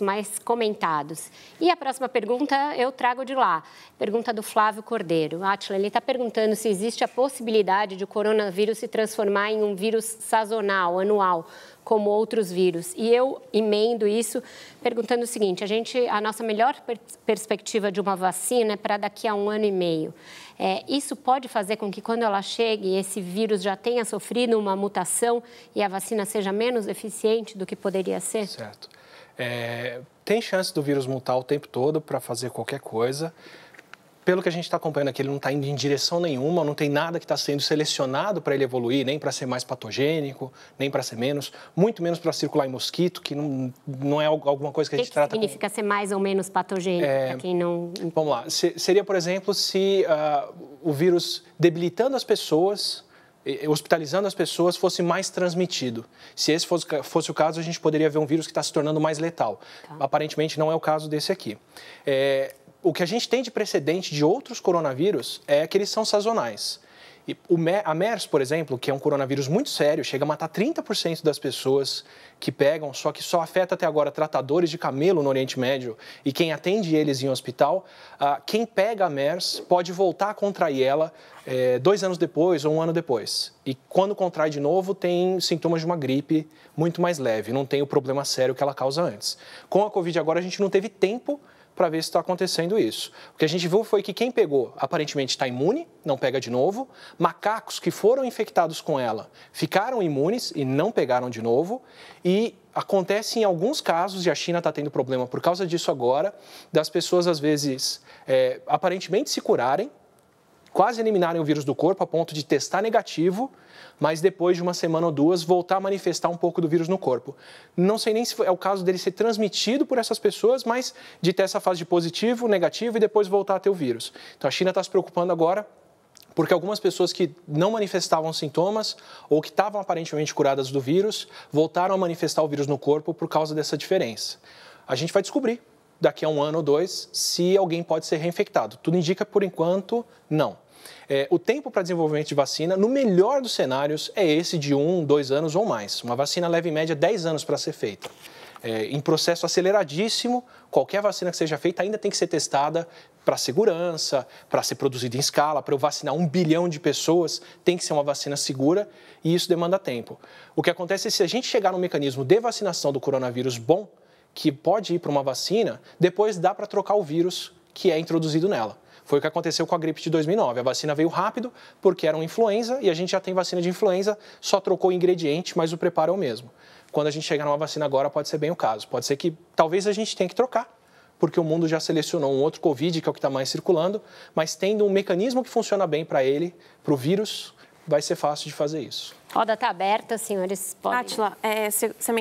mais comentados. E a próxima pergunta eu trago de lá. Pergunta do Flávio Cordeiro. Atila, ele está perguntando se existe a possibilidade de o coronavírus se transformar em um vírus sazonal, anual, como outros vírus. E eu emendo isso perguntando o seguinte: a gente, a nossa melhor per perspectiva de uma vacina é para daqui a um ano e meio. É, isso pode fazer com que quando ela chegue, esse vírus já tenha sofrido uma mutação e a vacina seja menos eficiente do que poderia ser? Certo. É, tem chance do vírus mutar o tempo todo para fazer qualquer coisa. Pelo que a gente está acompanhando aqui, ele não está indo em direção nenhuma, não tem nada que está sendo selecionado para ele evoluir, nem para ser mais patogênico, nem para ser menos, muito menos para circular em mosquito, que não, não é alguma coisa que a gente que trata. O que significa com... ser mais ou menos patogênico, é... para quem não. Vamos lá. Se, seria, por exemplo, se uh, o vírus debilitando as pessoas hospitalizando as pessoas fosse mais transmitido. Se esse fosse, fosse, o caso, a gente poderia ver um vírus que está se tornando mais letal. Tá. Aparentemente, não é o caso desse aqui. É, o que a gente tem de precedente de outros coronavírus é que eles são sazonais a MERS, por exemplo, que é um coronavírus muito sério, chega a matar 30% das pessoas que pegam, só que só afeta até agora tratadores de camelo no Oriente Médio e quem atende eles em hospital. Ah, quem pega a MERS pode voltar a contrair ela eh, dois anos depois ou um ano depois. E quando contrai de novo, tem sintomas de uma gripe muito mais leve, não tem o problema sério que ela causa antes. Com a Covid agora, a gente não teve tempo para ver se está acontecendo isso. O que a gente viu foi que quem pegou aparentemente está imune, não pega de novo, macacos que foram infectados com ela ficaram imunes e não pegaram de novo, e acontece em alguns casos, e a China está tendo problema por causa disso agora, das pessoas às vezes é, aparentemente se curarem, quase eliminarem o vírus do corpo a ponto de testar negativo, mas depois de uma semana ou duas voltar a manifestar um pouco do vírus no corpo. Não sei nem se é o caso dele ser transmitido por essas pessoas, mas de ter essa fase de positivo, negativo e depois voltar a ter o vírus. Então a China está se preocupando agora porque algumas pessoas que não manifestavam sintomas ou que estavam aparentemente curadas do vírus voltaram a manifestar o vírus no corpo por causa dessa diferença. A gente vai descobrir daqui a um ano ou dois se alguém pode ser reinfectado. Tudo indica, por enquanto, não. É, o tempo para desenvolvimento de vacina, no melhor dos cenários, é esse de um, dois anos ou mais. Uma vacina leva em média 10 anos para ser feita é, em processo aceleradíssimo. Qualquer vacina que seja feita ainda tem que ser testada para segurança, para ser produzida em escala, para eu vacinar um bilhão de pessoas, tem que ser uma vacina segura e isso demanda tempo. O que acontece é se a gente chegar no mecanismo de vacinação do coronavírus bom, que pode ir para uma vacina, depois dá para trocar o vírus que é introduzido nela. Foi o que aconteceu com a gripe de 2009. A vacina veio rápido porque era uma influenza e a gente já tem vacina de influenza, só trocou o ingrediente, mas o preparo é o mesmo. Quando a gente chegar numa vacina agora, pode ser bem o caso. Pode ser que talvez a gente tenha que trocar, porque o mundo já selecionou um outro Covid, que é o que está mais circulando, mas tendo um mecanismo que funciona bem para ele, para o vírus, vai ser fácil de fazer isso. Roda está aberta, senhores. Podem... Atila, é, você